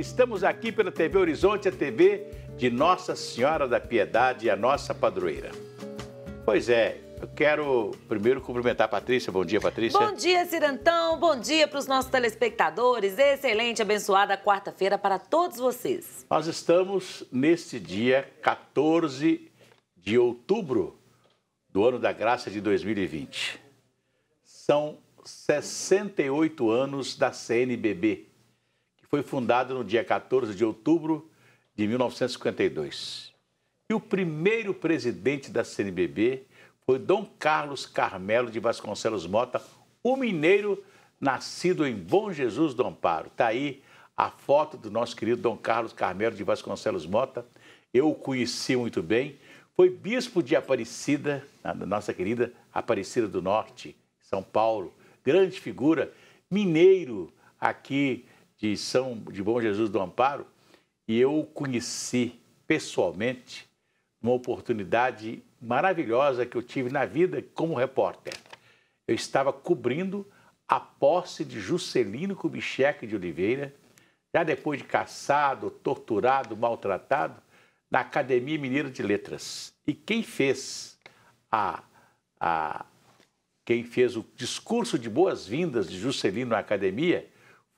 Estamos aqui pela TV Horizonte, a TV de Nossa Senhora da Piedade, a nossa padroeira. Pois é, eu quero primeiro cumprimentar a Patrícia. Bom dia, Patrícia. Bom dia, Cirantão. Bom dia para os nossos telespectadores. Excelente, abençoada quarta-feira para todos vocês. Nós estamos neste dia 14 de outubro do ano da graça de 2020. São 68 anos da CNBB, foi fundado no dia 14 de outubro de 1952. E o primeiro presidente da CNBB foi Dom Carlos Carmelo de Vasconcelos Mota, o um mineiro nascido em Bom Jesus do Amparo. Está aí a foto do nosso querido Dom Carlos Carmelo de Vasconcelos Mota. Eu o conheci muito bem. Foi bispo de Aparecida, da nossa querida Aparecida do Norte, São Paulo. Grande figura, mineiro aqui de São de Bom Jesus do Amparo e eu o conheci pessoalmente numa oportunidade maravilhosa que eu tive na vida como repórter. Eu estava cobrindo a posse de Juscelino Kubitschek de Oliveira, já depois de caçado, torturado, maltratado, na Academia Mineira de Letras. E quem fez a, a quem fez o discurso de boas-vindas de Juscelino na academia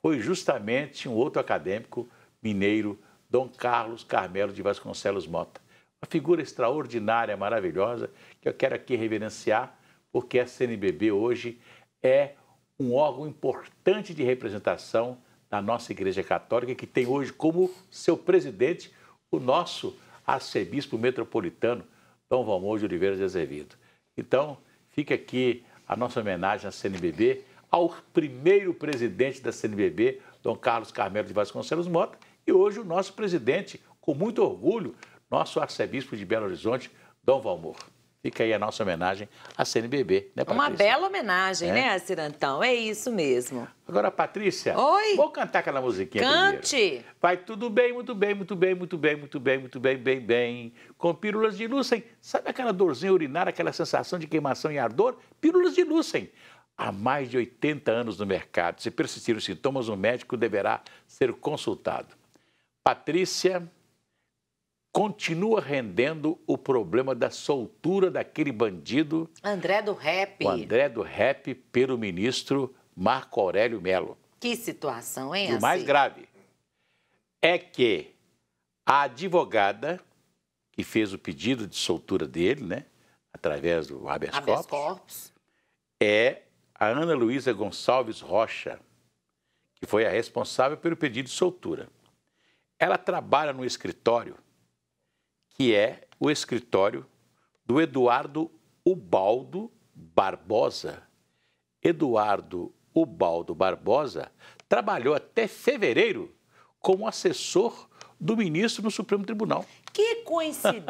foi justamente um outro acadêmico mineiro, Dom Carlos Carmelo de Vasconcelos Mota. Uma figura extraordinária, maravilhosa, que eu quero aqui reverenciar, porque a CNBB hoje é um órgão importante de representação da nossa Igreja Católica, que tem hoje como seu presidente o nosso arcebispo metropolitano, Dom Valmor de Oliveira de Azevedo. Então, fica aqui a nossa homenagem à CNBB ao primeiro presidente da CNBB, Dom Carlos Carmelo de Vasconcelos Mota, e hoje o nosso presidente, com muito orgulho, nosso arcebispo de Belo Horizonte, Dom Valmor. Fica aí a nossa homenagem à CNBB, né, Patrícia? Uma bela homenagem, é? né, Cirantão? É isso mesmo. Agora, Patrícia, Oi. vou cantar aquela musiquinha Cante. Primeiro. Vai tudo bem, muito bem, muito bem, muito bem, muito bem, muito bem, bem, bem. Com pílulas de Lucem. Sabe aquela dorzinha urinária, aquela sensação de queimação e ardor? Pílulas de Lucem há mais de 80 anos no mercado. Se persistirem os sintomas, o médico deverá ser consultado. Patrícia continua rendendo o problema da soltura daquele bandido. André do Rap. O André do Rap pelo ministro Marco Aurélio Melo. Que situação, hein? E o mais assim? grave é que a advogada que fez o pedido de soltura dele, né, através do habeas, habeas corpus, corpus, é a Ana Luísa Gonçalves Rocha, que foi a responsável pelo pedido de soltura. Ela trabalha no escritório que é o escritório do Eduardo Ubaldo Barbosa. Eduardo Ubaldo Barbosa trabalhou até fevereiro como assessor do ministro no Supremo Tribunal. Que coincidência!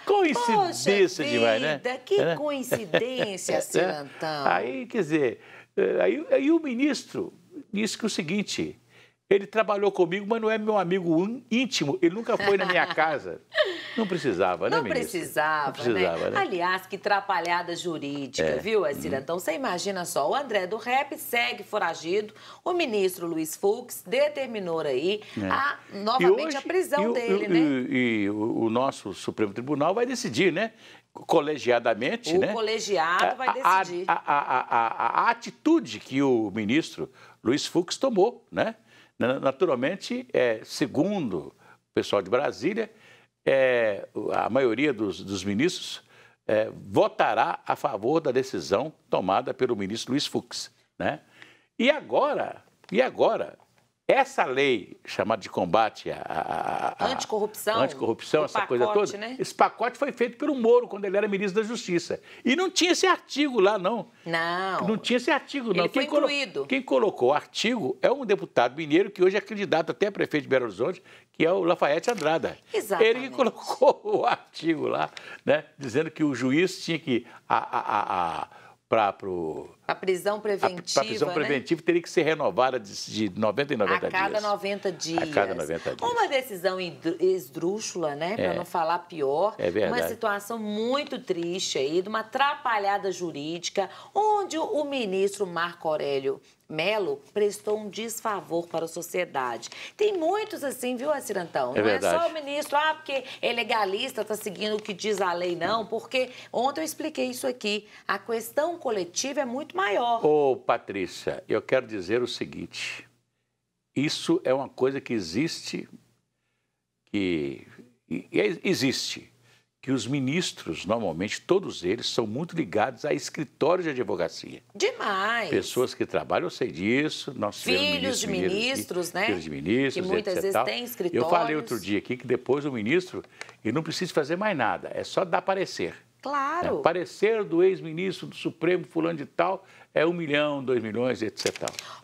coincidência Poxa demais, né? Que é, né? coincidência, é, Aí, quer dizer, eh, aí, aí o ministro disse que o seguinte, ele trabalhou comigo, mas não é meu amigo íntimo. Ele nunca foi na minha casa. Não precisava, né, não Precisava, não precisava, né? né? Aliás, que trapalhada jurídica, é. viu, Assira? Hum. Então, você imagina só, o André do rap segue foragido, o ministro Luiz Fux determinou aí é. a, novamente hoje, a prisão e, dele, e, né? E, e o, o nosso Supremo Tribunal vai decidir, né? colegiadamente, o né? O colegiado é, vai decidir. A, a, a, a, atitude que o ministro Luiz Fux tomou, né? Naturalmente, é, segundo o pessoal de Brasília, é, a maioria dos, dos ministros é, votará a favor da decisão tomada pelo ministro Luiz Fux. Né? E agora, e agora, essa lei chamada de combate à, anticorrupção, anticorrupção essa pacote, coisa toda, né? esse pacote foi feito pelo Moro quando ele era ministro da Justiça. E não tinha esse artigo lá, não. Não. Não tinha esse artigo, não. Ele quem foi incluído. Quem colocou o artigo é um deputado mineiro que hoje é candidato até a prefeito de Belo Horizonte, que é o Lafayette Andrada. Exatamente. Ele que colocou o artigo lá, né, dizendo que o juiz tinha que... A, a, a, a, pro, a prisão preventiva. A, a prisão né? preventiva teria que ser renovada de, de 90 em 90 dias. A cada dias. 90 dias. A cada 90 dias. Uma decisão esdrúxula, né? Para é. não falar pior. É verdade. Uma situação muito triste aí, de uma atrapalhada jurídica, onde o ministro Marco Aurélio Melo prestou um desfavor para a sociedade. Tem muitos assim, viu, Acirantão? É não verdade. é só o ministro, ah, porque é legalista, está seguindo o que diz a lei, não, porque ontem eu expliquei isso aqui. A questão coletiva é muito maior. Ô, Patrícia, eu quero dizer o seguinte: isso é uma coisa que existe, que e, e é, existe, que os ministros, normalmente, todos eles são muito ligados a escritórios de advocacia. Demais. Pessoas que trabalham, eu sei disso. Nós Filhos ministros, de ministros, né? Filhos de ministros. Que muitas etc, vezes têm escritórios. Eu falei outro dia aqui que depois o ministro, e não precisa fazer mais nada, é só dar parecer. Claro. É, parecer do ex-ministro do Supremo, fulano de tal, é um milhão, dois milhões, etc.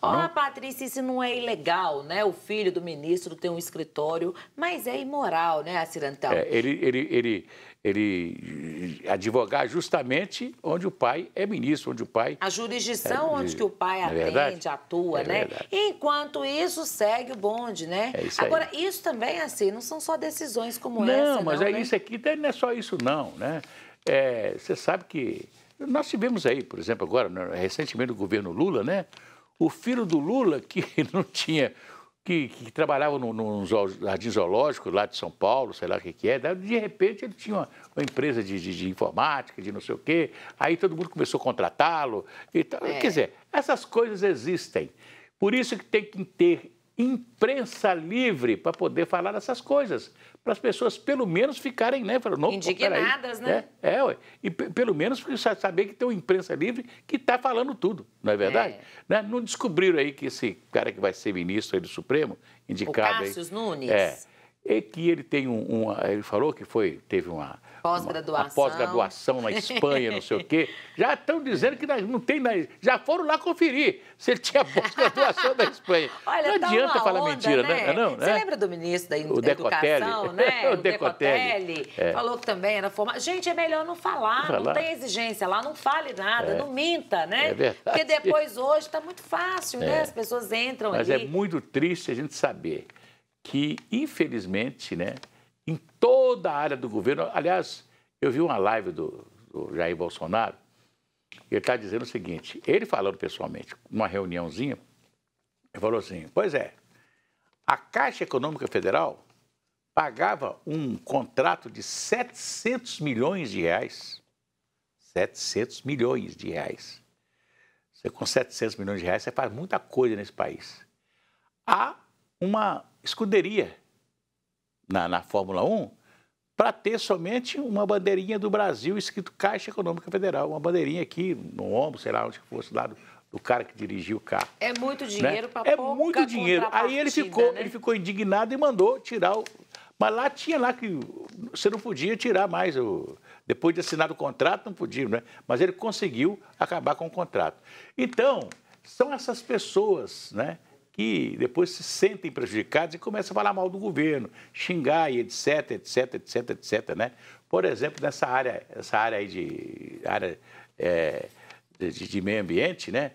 Ora, Patrícia, isso não é ilegal, né? O filho do ministro tem um escritório, mas é imoral, né, Acirantal? É, ele, ele, ele, ele advogar justamente onde o pai é ministro, onde o pai... A jurisdição é, onde que o pai é atende, atua, é né? Verdade. Enquanto isso, segue o bonde, né? É isso Agora, isso também, assim, não são só decisões como não, essa, não, mas é né? isso aqui não é só isso, não, né? É, você sabe que nós tivemos aí, por exemplo, agora, né, recentemente, o governo Lula, né? O filho do Lula, que não tinha. que, que trabalhava num, num jardim zoológico lá de São Paulo, sei lá o que, que é, de repente ele tinha uma, uma empresa de, de, de, informática, de não sei o quê, aí todo mundo começou a contratá-lo. Então, é. Quer dizer, essas coisas existem. Por isso que tem que ter imprensa livre para poder falar dessas coisas, para as pessoas pelo menos ficarem, né, não indignadas, né? É, é e pelo menos saber que tem uma imprensa livre que está falando tudo, não é verdade? É. Né? Não descobriram aí que esse cara que vai ser ministro aí do Supremo, indicado o Cássio Nunes. É, é que ele tem um, um, ah, ele falou que foi teve uma pós-graduação pós-graduação na Espanha não sei o quê já estão dizendo que não tem já foram lá conferir se ele tinha pós-graduação na Espanha Olha, não tá adianta falar onda, mentira né, né? É não, você né? lembra do ministro da o educação né o Decotelli, Decotelli é. falou que também era forma gente é melhor não falar, falar. não tem exigência lá não fale nada é. não minta né é verdade. porque depois hoje está muito fácil né? é. né as pessoas entram mas ali. é muito triste a gente saber que, infelizmente, né, em toda a área do governo, aliás, eu vi uma live do, do Jair Bolsonaro, e ele está dizendo o seguinte, ele falando pessoalmente, numa reuniãozinha, ele falou assim, pois é, a Caixa Econômica Federal pagava um contrato de 700 milhões de reais, 700 milhões de reais, você, com 700 milhões de reais, você faz muita coisa nesse país. Há uma escuderia na, na Fórmula 1 para ter somente uma bandeirinha do Brasil escrito Caixa Econômica Federal, uma bandeirinha aqui no ombro, sei lá onde que fosse, lá do, do cara que dirigiu o carro. É muito né? dinheiro né? para É muito dinheiro. Aí ele ficou, né? ele ficou indignado e mandou tirar o. Mas lá tinha lá que você não podia tirar mais o. Depois de assinar o contrato, não podia, né? Mas ele conseguiu acabar com o contrato. Então, são essas pessoas, né? que depois se sentem prejudicados e começam a falar mal do governo, xingar e etc, etc, etc, etc, né? Por exemplo, nessa área, essa área aí de área é, de, de, meio ambiente, né?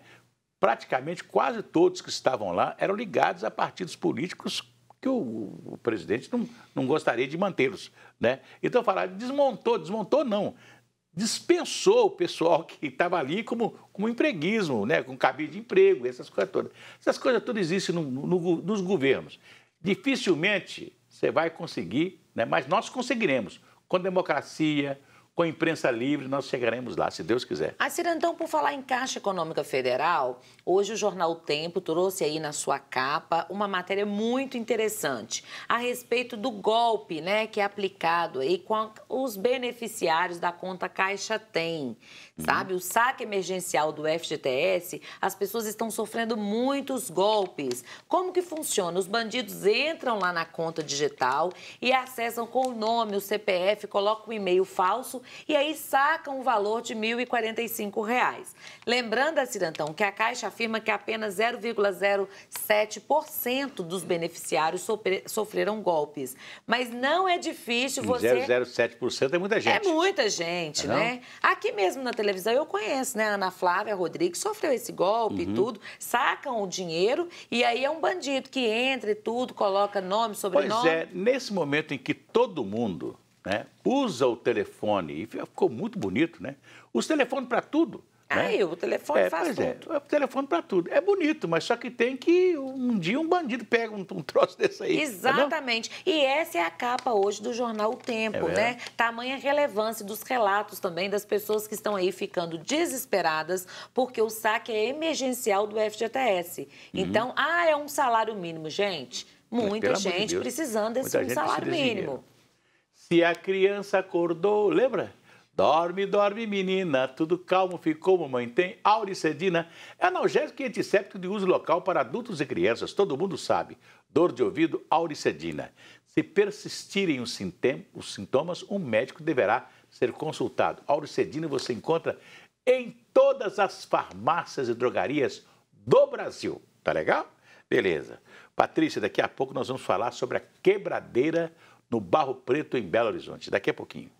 Praticamente quase todos que estavam lá eram ligados a partidos políticos que o, o presidente não, não gostaria de mantê-los, né? Então falar desmontou, desmontou não, dispensou o pessoal que estava ali como, como empreguismo, né? com cabide de emprego, essas coisas todas. Essas coisas todas existem no, no, nos governos. Dificilmente você vai conseguir, né? mas nós conseguiremos. Com democracia, com a imprensa livre, nós chegaremos lá, se Deus quiser. Ah, Cirandão, por falar em Caixa Econômica Federal, hoje o jornal Tempo trouxe aí na sua capa uma matéria muito interessante a respeito do golpe, né, que é aplicado aí com os beneficiários da conta Caixa Tem. Uhum. Sabe, o saque emergencial do FGTS, as pessoas estão sofrendo muitos golpes. Como que funciona? Os bandidos entram lá na conta digital e acessam com o nome, o CPF, colocam um e-mail falso e aí sacam o valor de R$ 1.045. Lembrando a Cirantão que a Caixa afirma que apenas 0,07% dos beneficiários sofreram golpes. Mas não é difícil você. 0,07% é muita é gente. É muita gente, não? É né? Aqui mesmo na televisão eu conheço, né? Ana Flávia Rodrigues sofreu esse golpe e uhum. tudo. Sacam o dinheiro e aí é um bandido que entra e tudo, coloca nome, sobrenome. Pois é, nesse momento em que todo mundo né? Usa o telefone e ficou muito bonito, né? Usa o telefone para tudo. Ah, né? Aí o telefone é, faz é, tudo. É, o telefone para tudo. É bonito, mas só que tem que um dia um bandido pega um, um troço desse aí. Exatamente. Tá e essa é a capa hoje do jornal O Tempo, é né? Tamanha relevância dos relatos também das pessoas que estão aí ficando desesperadas porque o saque é emergencial do FGTS. Uhum. Então, ah, é um salário mínimo, gente. Muita gente de precisando desse um salário mínimo. Se a criança acordou, lembra? Dorme, dorme, menina, tudo calmo ficou, mamãe tem. Auricedina é analgésico e antisséptico de uso local para adultos e crianças, todo mundo sabe. Dor de ouvido, auricedina. Se persistirem os, os sintomas, um médico deverá ser consultado. Auricedina você encontra em todas as farmácias e drogarias do Brasil. Tá legal? Beleza. Patrícia, daqui a pouco nós vamos falar sobre a quebradeira no Barro Preto, em Belo Horizonte. Daqui a pouquinho.